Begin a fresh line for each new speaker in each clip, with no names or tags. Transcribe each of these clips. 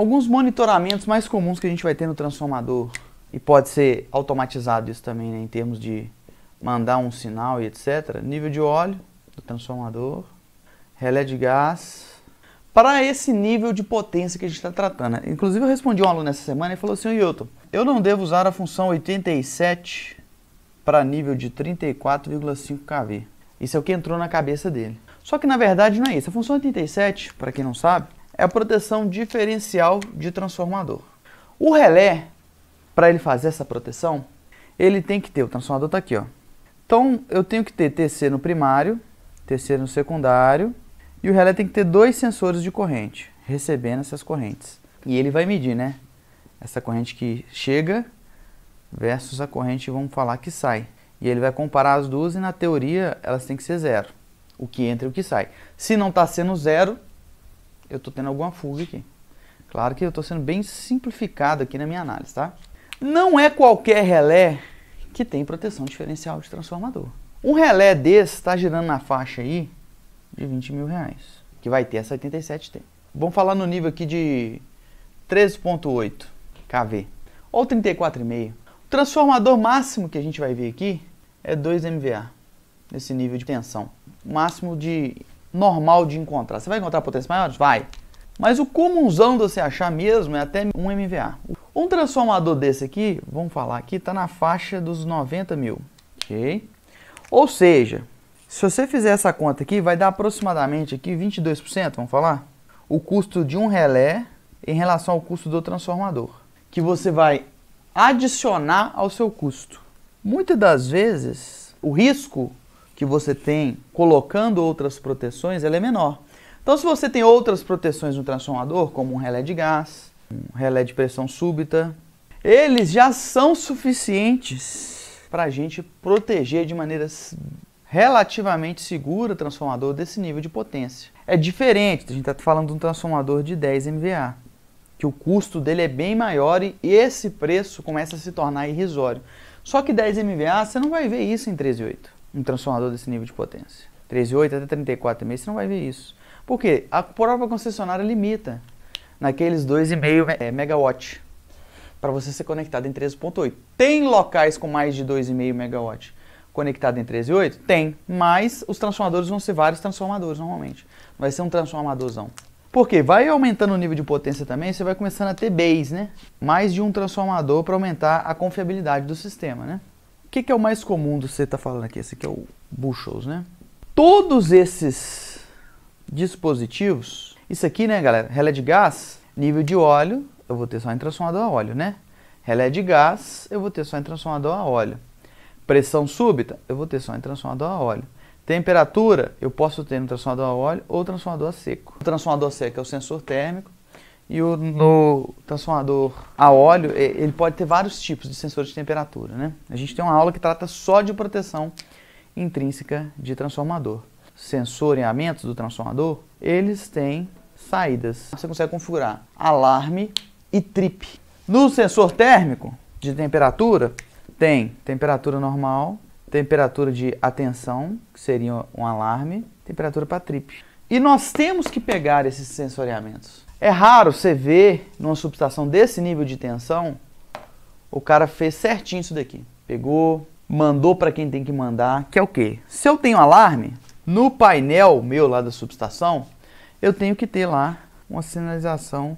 Alguns monitoramentos mais comuns que a gente vai ter no transformador, e pode ser automatizado isso também, né, em termos de mandar um sinal e etc. Nível de óleo do transformador, relé de gás, para esse nível de potência que a gente está tratando. Né? Inclusive eu respondi um aluno essa semana e falou assim, Hilton, eu não devo usar a função 87 para nível de 34,5 kV. Isso é o que entrou na cabeça dele. Só que na verdade não é isso. A função 87, para quem não sabe, é a proteção diferencial de transformador. O relé, para ele fazer essa proteção, ele tem que ter, o transformador está aqui, ó. Então eu tenho que ter TC no primário, TC no secundário, e o relé tem que ter dois sensores de corrente, recebendo essas correntes. E ele vai medir, né? Essa corrente que chega versus a corrente, vamos falar, que sai. E ele vai comparar as duas e na teoria elas têm que ser zero. O que entra e o que sai. Se não está sendo zero, eu estou tendo alguma fuga aqui. Claro que eu estou sendo bem simplificado aqui na minha análise, tá? Não é qualquer relé que tem proteção diferencial de transformador. Um relé desse está girando na faixa aí de 20 mil reais, que vai ter essa 87T. Vamos falar no nível aqui de 13.8 kV ou 34,5. O transformador máximo que a gente vai ver aqui é 2 MVA, nesse nível de tensão. máximo de normal de encontrar. Você vai encontrar potências maiores? Vai. Mas o comunzão de você achar mesmo é até um MVA. Um transformador desse aqui, vamos falar aqui, está na faixa dos 90 mil. Ok? Ou seja, se você fizer essa conta aqui, vai dar aproximadamente aqui 22%, vamos falar? O custo de um relé em relação ao custo do transformador. Que você vai adicionar ao seu custo. Muitas das vezes, o risco que você tem colocando outras proteções, ela é menor. Então, se você tem outras proteções no transformador, como um relé de gás, um relé de pressão súbita, eles já são suficientes para a gente proteger de maneira relativamente segura o transformador desse nível de potência. É diferente, a gente está falando de um transformador de 10 MVA, que o custo dele é bem maior e esse preço começa a se tornar irrisório. Só que 10 MVA, você não vai ver isso em 13.8 um transformador desse nível de potência. 13,8 até 34,5 você não vai ver isso. Por quê? A própria concessionária limita naqueles 2,5 é, megawatt para você ser conectado em 13,8. Tem locais com mais de 2,5 megawatt conectado em 13,8? Tem, mas os transformadores vão ser vários transformadores normalmente. Vai ser um transformadorzão. Porque vai aumentando o nível de potência também, você vai começando a ter base, né? Mais de um transformador para aumentar a confiabilidade do sistema, né? que, que é o mais comum do que você está falando aqui? Esse aqui é o bushels, né? Todos esses dispositivos, isso aqui, né, galera? Relé de gás, nível de óleo, eu vou ter só em transformador a óleo, né? Relé de gás, eu vou ter só em transformador a óleo. Pressão súbita, eu vou ter só em transformador a óleo. Temperatura, eu posso ter no transformador a óleo ou transformador a seco. O transformador a seco é o sensor térmico, e o no transformador a óleo, ele pode ter vários tipos de sensores de temperatura, né? A gente tem uma aula que trata só de proteção intrínseca de transformador. Sensoriamentos do transformador, eles têm saídas. Você consegue configurar alarme e trip. No sensor térmico de temperatura, tem temperatura normal, temperatura de atenção, que seria um alarme, temperatura para trip. E nós temos que pegar esses sensoriamentos. É raro você ver numa subestação desse nível de tensão, o cara fez certinho isso daqui. Pegou, mandou para quem tem que mandar, que é o quê? Se eu tenho alarme, no painel meu lá da subestação, eu tenho que ter lá uma sinalização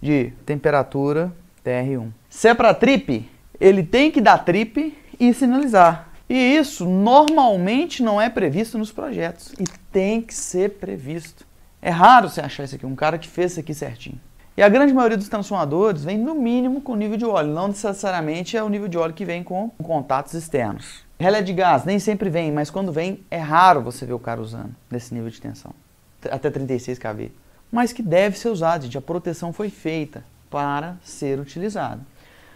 de temperatura TR1. Se é para trip, ele tem que dar trip e sinalizar. E isso normalmente não é previsto nos projetos e tem que ser previsto. É raro você achar isso aqui, um cara que fez isso aqui certinho. E a grande maioria dos transformadores vem no mínimo com nível de óleo, não necessariamente é o nível de óleo que vem com contatos externos. Relé de gás nem sempre vem, mas quando vem é raro você ver o cara usando nesse nível de tensão, até 36 kV. Mas que deve ser usado, gente, a proteção foi feita para ser utilizada.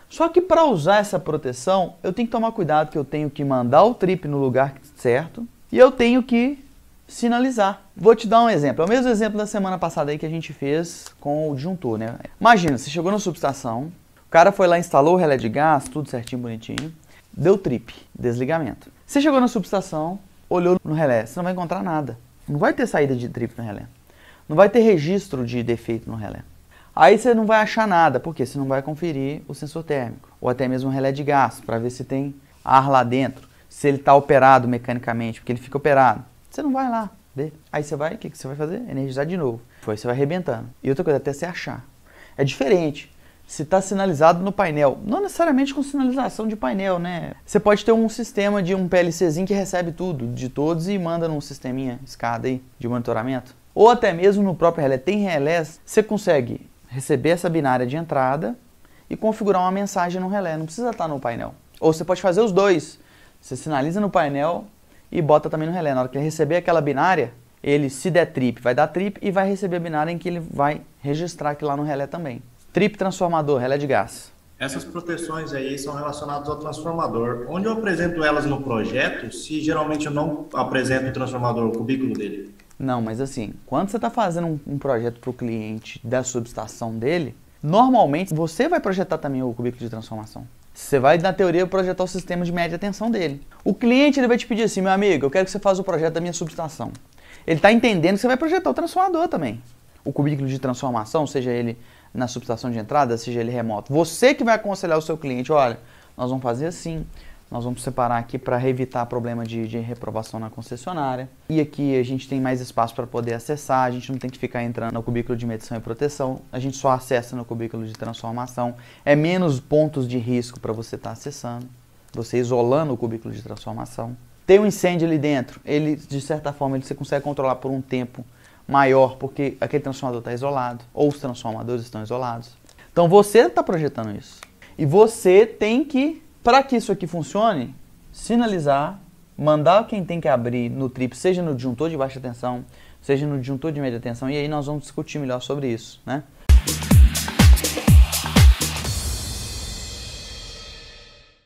Só que para usar essa proteção, eu tenho que tomar cuidado que eu tenho que mandar o trip no lugar certo e eu tenho que sinalizar. Vou te dar um exemplo. É o mesmo exemplo da semana passada aí que a gente fez com o disjuntor, né? Imagina, você chegou na subestação, o cara foi lá, instalou o relé de gás, tudo certinho, bonitinho, deu trip, desligamento. Você chegou na subestação, olhou no relé, você não vai encontrar nada. Não vai ter saída de trip no relé. Não vai ter registro de defeito no relé. Aí você não vai achar nada, porque você não vai conferir o sensor térmico, ou até mesmo o relé de gás, para ver se tem ar lá dentro, se ele está operado mecanicamente, porque ele fica operado. Você não vai lá ver. Aí você vai, o que, que você vai fazer? Energizar de novo. Aí você vai arrebentando. E outra coisa, até você achar. É diferente se está sinalizado no painel. Não necessariamente com sinalização de painel, né? Você pode ter um sistema de um PLCzinho que recebe tudo de todos e manda num sisteminha escada aí de monitoramento. Ou até mesmo no próprio relé. Tem relés, você consegue receber essa binária de entrada e configurar uma mensagem no relé. Não precisa estar tá no painel. Ou você pode fazer os dois. Você sinaliza no painel e bota também no relé. Na hora que ele receber aquela binária, ele se der trip, vai dar trip e vai receber a binária em que ele vai registrar aqui lá no relé também. Trip transformador, relé de gás. Essas proteções aí são relacionadas ao transformador. Onde eu apresento elas no projeto, se geralmente eu não apresento o transformador, o cubículo dele? Não, mas assim, quando você está fazendo um, um projeto para o cliente da subestação dele, normalmente você vai projetar também o cubículo de transformação. Você vai, na teoria, projetar o sistema de média tensão dele. O cliente ele vai te pedir assim, meu amigo, eu quero que você faça o projeto da minha subestação. Ele está entendendo que você vai projetar o transformador também. O cubículo de transformação, seja ele na subestação de entrada, seja ele remoto. Você que vai aconselhar o seu cliente, olha, nós vamos fazer assim, nós vamos separar aqui para evitar problema de, de, reprovação na concessionária. E aqui a gente tem mais espaço para poder acessar, a gente não tem que ficar entrando no cubículo de medição e proteção, a gente só acessa no cubículo de transformação. É menos pontos de risco para você estar tá acessando, você isolando o cubículo de transformação. Tem um incêndio ali dentro, ele de certa forma ele você consegue controlar por um tempo maior, porque aquele transformador está isolado, ou os transformadores estão isolados. Então você está projetando isso. E você tem que para que isso aqui funcione, sinalizar, mandar quem tem que abrir no trip, seja no disjuntor de baixa tensão, seja no disjuntor de média tensão, e aí nós vamos discutir melhor sobre isso, né?